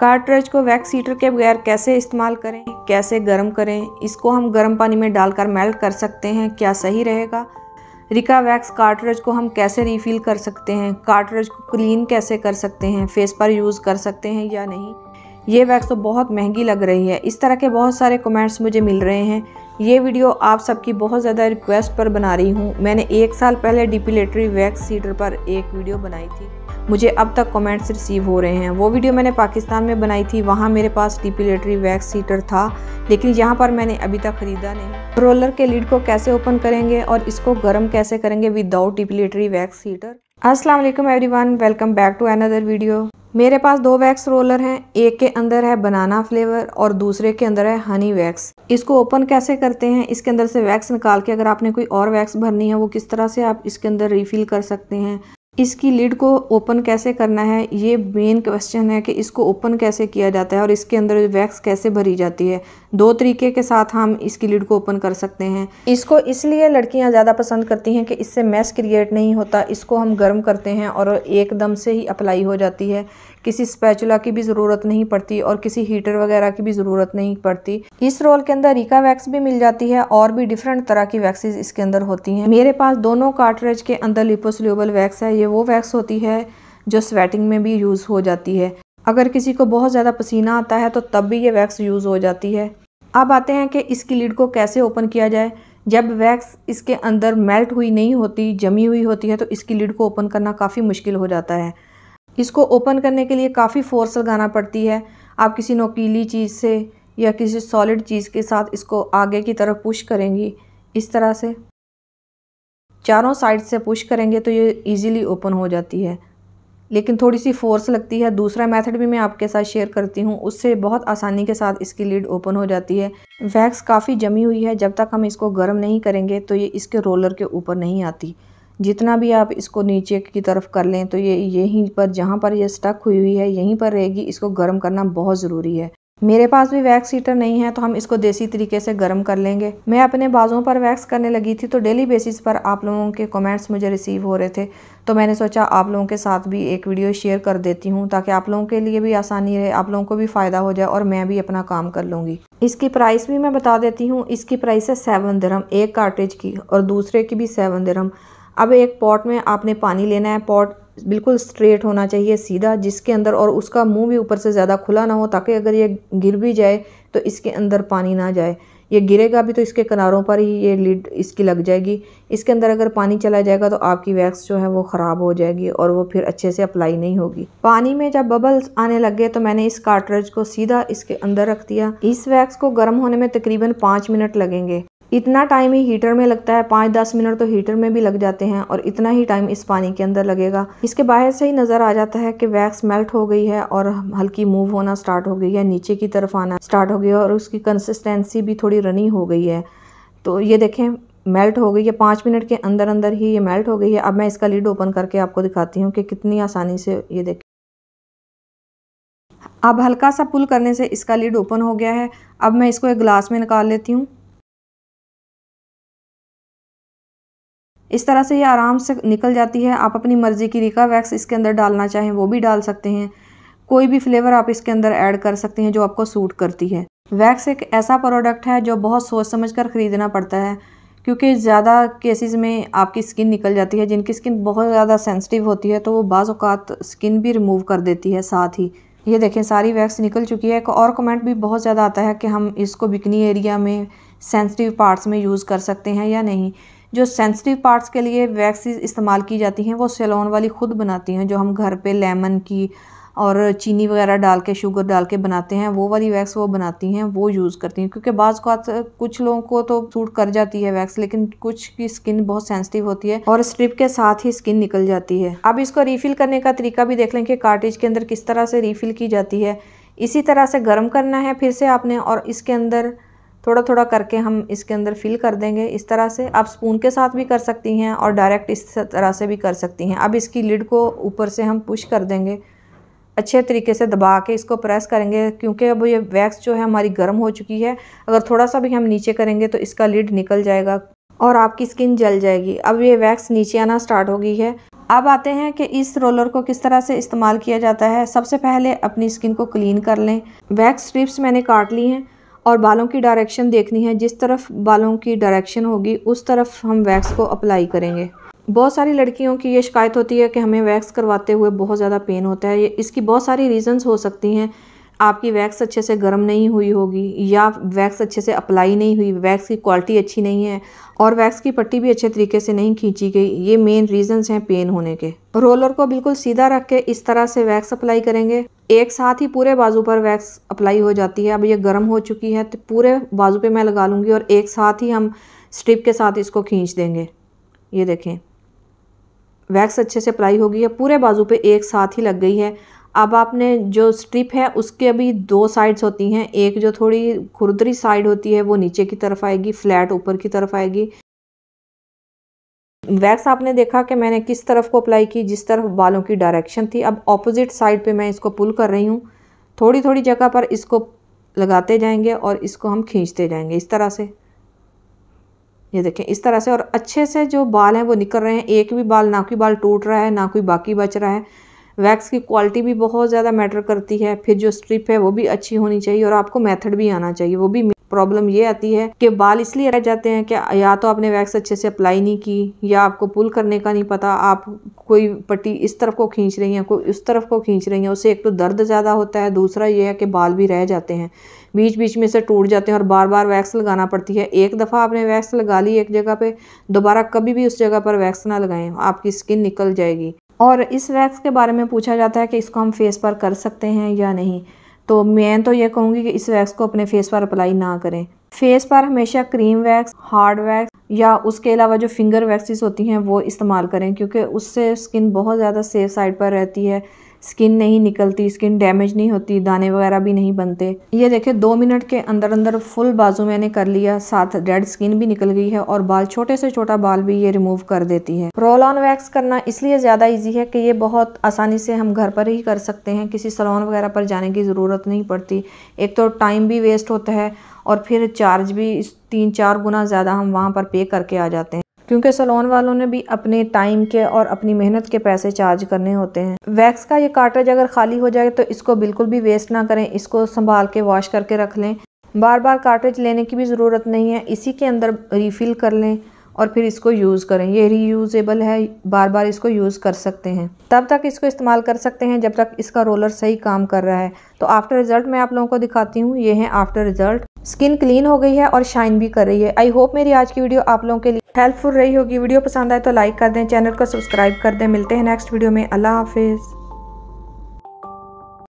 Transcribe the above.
cartridge को wax heater के बगैर कैसे इस्तेमाल करें कैसे गर्म करें इसको हम गर्म पानी में डालकर मेल्ट कर सकते हैं क्या सही रहेगा रिका वैक्स कार्ट्रेज को हम कैसे रीफिल कर सकते हैं कार्ट्रेज को क्लीन कैसे कर सकते हैं फेस पर यूज़ कर सकते हैं या नहीं ये वैक्स तो बहुत महंगी लग रही है इस तरह के बहुत सारे कमेंट्स मुझे मिल रहे हैं ये वीडियो आप सबकी बहुत ज़्यादा रिक्वेस्ट पर बना रही हूँ मैंने एक साल पहले डिपिलेटरी वैक्स सीटर पर एक वीडियो बनाई थी मुझे अब तक कमेंट्स रिसीव हो रहे हैं वो वीडियो मैंने पाकिस्तान में बनाई थी वहाँ मेरे पास डिपिलेटरी वैक्स हीटर था लेकिन यहाँ पर मैंने अभी तक ख़रीदा नहीं रोलर के लीड को कैसे ओपन करेंगे और इसको गर्म कैसे करेंगे विदाउट डिपिलेटरी वैक्स हीटर असलम everyone welcome back to another video मेरे पास दो वैक्स रोलर हैं एक के अंदर है बनाना फ्लेवर और दूसरे के अंदर है हनी वैक्स इसको ओपन कैसे करते हैं इसके अंदर से वैक्स निकाल के अगर आपने कोई और वैक्स भरनी है वो किस तरह से आप इसके अंदर रिफ़िल कर सकते हैं इसकी लिड को ओपन कैसे करना है ये मेन क्वेश्चन है कि इसको ओपन कैसे किया जाता है और इसके अंदर वैक्स कैसे भरी जाती है दो तरीके के साथ हम इसकी लिड को ओपन कर सकते हैं इसको इसलिए लड़कियां ज़्यादा पसंद करती हैं कि इससे मैस क्रिएट नहीं होता इसको हम गर्म करते हैं और एकदम से ही अप्लाई हो जाती है किसी स्पैचुला की भी ज़रूरत नहीं पड़ती और किसी हीटर वगैरह की भी ज़रूरत नहीं पड़ती इस रोल के अंदर रिका वैक्स भी मिल जाती है और भी डिफरेंट तरह की वैक्सीज इसके अंदर होती हैं मेरे पास दोनों कार्टरेज के अंदर लिपोसल्यूबल वैक्स है ये वो वैक्स होती है जो स्वेटिंग में भी यूज़ हो जाती है अगर किसी को बहुत ज़्यादा पसीना आता है तो तब भी ये वैक्स यूज़ हो जाती है अब आते हैं कि इसकी लीड को कैसे ओपन किया जाए जब वैक्स इसके अंदर मेल्ट हुई नहीं होती जमी हुई होती है तो इसकी लीड को ओपन करना काफ़ी मुश्किल हो जाता है इसको ओपन करने के लिए काफ़ी फोर्स लगाना पड़ती है आप किसी नोकीली चीज़ से या किसी सॉलिड चीज़ के साथ इसको आगे की तरफ पुश करेंगी इस तरह से चारों साइड से पुश करेंगे तो ये इजीली ओपन हो जाती है लेकिन थोड़ी सी फोर्स लगती है दूसरा मेथड भी मैं आपके साथ शेयर करती हूँ उससे बहुत आसानी के साथ इसकी लीड ओपन हो जाती है वैक्स काफ़ी जमी हुई है जब तक हम इसको गर्म नहीं करेंगे तो ये इसके रोलर के ऊपर नहीं आती जितना भी आप इसको नीचे की तरफ कर लें तो ये यहीं पर जहाँ पर यह स्टक हुई हुई है यहीं पर रहेगी इसको गर्म करना बहुत ज़रूरी है मेरे पास भी वैक्स हीटर नहीं है तो हम इसको देसी तरीके से गर्म कर लेंगे मैं अपने बाजों पर वैक्स करने लगी थी तो डेली बेसिस पर आप लोगों के कमेंट्स मुझे रिसीव हो रहे थे तो मैंने सोचा आप लोगों के साथ भी एक वीडियो शेयर कर देती हूँ ताकि आप लोगों के लिए भी आसानी रहे आप लोगों को भी फ़ायदा हो जाए और मैं भी अपना काम कर लूँगी इसकी प्राइस भी मैं बता देती हूँ इसकी प्राइस है सेवन दरम एक कार्टेज की और दूसरे की भी सेवन दरम अब एक पॉट में आपने पानी लेना है पॉट बिल्कुल स्ट्रेट होना चाहिए सीधा जिसके अंदर और उसका मुंह भी ऊपर से ज़्यादा खुला ना हो ताकि अगर ये गिर भी जाए तो इसके अंदर पानी ना जाए ये गिरेगा भी तो इसके किनारों पर ही ये लीड इसकी लग जाएगी इसके अंदर अगर पानी चला जाएगा तो आपकी वैक्स जो है वो ख़राब हो जाएगी और वो फिर अच्छे से अप्लाई नहीं होगी पानी में जब बबल्स आने लग गए तो मैंने इस कार्टरेज को सीधा इसके अंदर रख दिया इस वैक्स को गर्म होने में तकरीबन पाँच मिनट लगेंगे इतना टाइम ही हीटर में लगता है पाँच दस मिनट तो हीटर में भी लग जाते हैं और इतना ही टाइम इस पानी के अंदर लगेगा इसके बाहर से ही नज़र आ जाता है कि वैक्स मेल्ट हो गई है और हल्की मूव होना स्टार्ट हो गई है नीचे की तरफ आना स्टार्ट हो गया और उसकी कंसिस्टेंसी भी थोड़ी रनी हो गई है तो ये देखें मेल्ट हो गई है पाँच मिनट के अंदर अंदर ही ये मेल्ट हो गई है अब मैं इसका लीड ओपन करके आपको दिखाती हूँ कि कितनी आसानी से ये देखें अब हल्का सा पुल करने से इसका लीड ओपन हो गया है अब मैं इसको एक ग्लास में निकाल लेती हूँ इस तरह से ये आराम से निकल जाती है आप अपनी मर्ज़ी की रिका वैक्स इसके अंदर डालना चाहें वो भी डाल सकते हैं कोई भी फ्लेवर आप इसके अंदर ऐड कर सकते हैं जो आपको सूट करती है वैक्स एक ऐसा प्रोडक्ट है जो बहुत सोच समझ कर ख़रीदना पड़ता है क्योंकि ज़्यादा केसेस में आपकी स्किन निकल जाती है जिनकी स्किन बहुत ज़्यादा सेंसिटिव होती है तो वो बाज़ात स्किन भी रिमूव कर देती है साथ ही ये देखें सारी वैक्स निकल चुकी है एक और कमेंट भी बहुत ज़्यादा आता है कि हम इसको बिकनी एरिया में सेंसिटिव पार्ट्स में यूज़ कर सकते हैं या नहीं जो सेंसिटिव पार्ट्स के लिए वैक्सीज इस्तेमाल की जाती हैं वो सेलोन वाली ख़ुद बनाती हैं जो हम घर पे लेमन की और चीनी वगैरह डाल के शुगर डाल के बनाते हैं वो वाली वैक्स वो बनाती हैं वो यूज़ करती हैं क्योंकि बाज़ कुछ लोगों को तो सूट कर जाती है वैक्स लेकिन कुछ की स्किन बहुत सेंसिटिव होती है और स्ट्रिप के साथ ही स्किन निकल जाती है अब इसको रीफिल करने का तरीका भी देख लें कि कार्टेज के अंदर किस तरह से रीफिल की जाती है इसी तरह से गर्म करना है फिर से आपने और इसके अंदर थोड़ा थोड़ा करके हम इसके अंदर फिल कर देंगे इस तरह से आप स्पून के साथ भी कर सकती हैं और डायरेक्ट इस तरह से भी कर सकती हैं अब इसकी लिड को ऊपर से हम पुश कर देंगे अच्छे तरीके से दबा के इसको प्रेस करेंगे क्योंकि अब ये वैक्स जो है हमारी गर्म हो चुकी है अगर थोड़ा सा भी हम नीचे करेंगे तो इसका लिड निकल जाएगा और आपकी स्किन जल जाएगी अब ये वैक्स नीचे आना स्टार्ट हो गई है अब आते हैं कि इस रोलर को किस तरह से इस्तेमाल किया जाता है सबसे पहले अपनी स्किन को क्लीन कर लें वैक्स स्ट्रिप्स मैंने काट ली हैं और बालों की डायरेक्शन देखनी है जिस तरफ बालों की डायरेक्शन होगी उस तरफ हम वैक्स को अप्लाई करेंगे बहुत सारी लड़कियों की ये शिकायत होती है कि हमें वैक्स करवाते हुए बहुत ज़्यादा पेन होता है इसकी बहुत सारी रीज़न्स हो सकती हैं आपकी वैक्स अच्छे से गर्म नहीं हुई होगी या वैक्स अच्छे से अप्लाई नहीं हुई वैक्स की क्वालिटी अच्छी नहीं है और वैक्स की पट्टी भी अच्छे तरीके से नहीं खींची गई ये मेन रीजंस हैं पेन होने के रोलर को बिल्कुल सीधा रख के इस तरह से वैक्स अप्लाई करेंगे एक साथ ही पूरे बाजू पर वैक्स अप्लाई हो जाती है अब ये गर्म हो चुकी है तो पूरे बाजू पर मैं लगा लूँगी और एक साथ ही हम स्ट्रिप के साथ इसको खींच देंगे ये देखें वैक्स अच्छे से अप्लाई होगी है पूरे बाजू पर एक साथ ही लग गई है अब आपने जो स्ट्रिप है उसके अभी दो साइड्स होती हैं एक जो थोड़ी खुरदरी साइड होती है वो नीचे की तरफ आएगी फ्लैट ऊपर की तरफ आएगी वैक्स आपने देखा कि मैंने किस तरफ को अप्लाई की जिस तरफ बालों की डायरेक्शन थी अब ऑपोजिट साइड पे मैं इसको पुल कर रही हूँ थोड़ी थोड़ी जगह पर इसको लगाते जाएंगे और इसको हम खींचते जाएंगे इस तरह से ये देखें इस तरह से और अच्छे से जो बाल हैं वो निकल रहे हैं एक भी बाल ना कोई बाल टूट रहा है ना कोई बाकी बच रहा है वैक्स की क्वालिटी भी बहुत ज़्यादा मैटर करती है फिर जो स्ट्रिप है वो भी अच्छी होनी चाहिए और आपको मेथड भी आना चाहिए वो भी प्रॉब्लम ये आती है कि बाल इसलिए रह जाते हैं कि या तो आपने वैक्स अच्छे से अप्लाई नहीं की या आपको पुल करने का नहीं पता आप कोई पट्टी इस तरफ को खींच रही हैं कोई उस तरफ को खींच रही हैं उससे एक तो दर्द ज़्यादा होता है दूसरा ये है कि बाल भी रह जाते हैं बीच बीच में से टूट जाते हैं और बार बार वैक्स लगाना पड़ती है एक दफ़ा आपने वैक्स लगा ली एक जगह पर दोबारा कभी भी उस जगह पर वैक्स ना लगाएं आपकी स्किन निकल जाएगी और इस वैक्स के बारे में पूछा जाता है कि इसको हम फेस पर कर सकते हैं या नहीं तो मैं तो ये कहूँगी कि इस वैक्स को अपने फेस पर अप्लाई ना करें फेस पर हमेशा क्रीम वैक्स हार्ड वैक्स या उसके अलावा जो फिंगर वैक्सीस होती हैं वो इस्तेमाल करें क्योंकि उससे स्किन बहुत ज़्यादा सेफ साइड पर रहती है स्किन नहीं निकलती स्किन डैमेज नहीं होती दाने वगैरह भी नहीं बनते ये देखिए दो मिनट के अंदर अंदर फुल बाजू मैंने कर लिया साथ रेड स्किन भी निकल गई है और बाल छोटे से छोटा बाल भी ये रिमूव कर देती है रोल ऑन वैक्स करना इसलिए ज़्यादा ईजी है कि ये बहुत आसानी से हम घर पर ही कर सकते हैं किसी सलोन वगैरह पर जाने की ज़रूरत नहीं पड़ती एक तो टाइम भी वेस्ट होता है और फिर चार्ज भी तीन चार गुना ज़्यादा हम वहाँ पर पे करके आ जाते हैं क्योंकि सलोन वालों ने भी अपने टाइम के और अपनी मेहनत के पैसे चार्ज करने होते हैं वैक्स का ये कार्टेज अगर खाली हो जाए तो इसको बिल्कुल भी वेस्ट ना करें इसको संभाल के वॉश करके रख लें बार बार कार्टेज लेने की भी ज़रूरत नहीं है इसी के अंदर रिफ़िल कर लें और फिर इसको यूज़ करें ये रीयूजेबल है बार बार इसको यूज़ कर सकते हैं तब तक इसको इस्तेमाल कर सकते हैं जब तक इसका रोलर सही काम कर रहा है तो आफ्टर रिज़ल्ट मैं आप लोगों को दिखाती हूँ ये है आफ्टर रिज़ल्ट स्किन क्लीन हो गई है और शाइन भी कर रही है आई होप मेरी आज की वीडियो आप लोगों के लिए हेल्पफुल रही होगी वीडियो पसंद आए तो लाइक कर दें चैनल को सब्सक्राइब कर दें मिलते हैं नेक्स्ट वीडियो में अल्लाह हाफिज़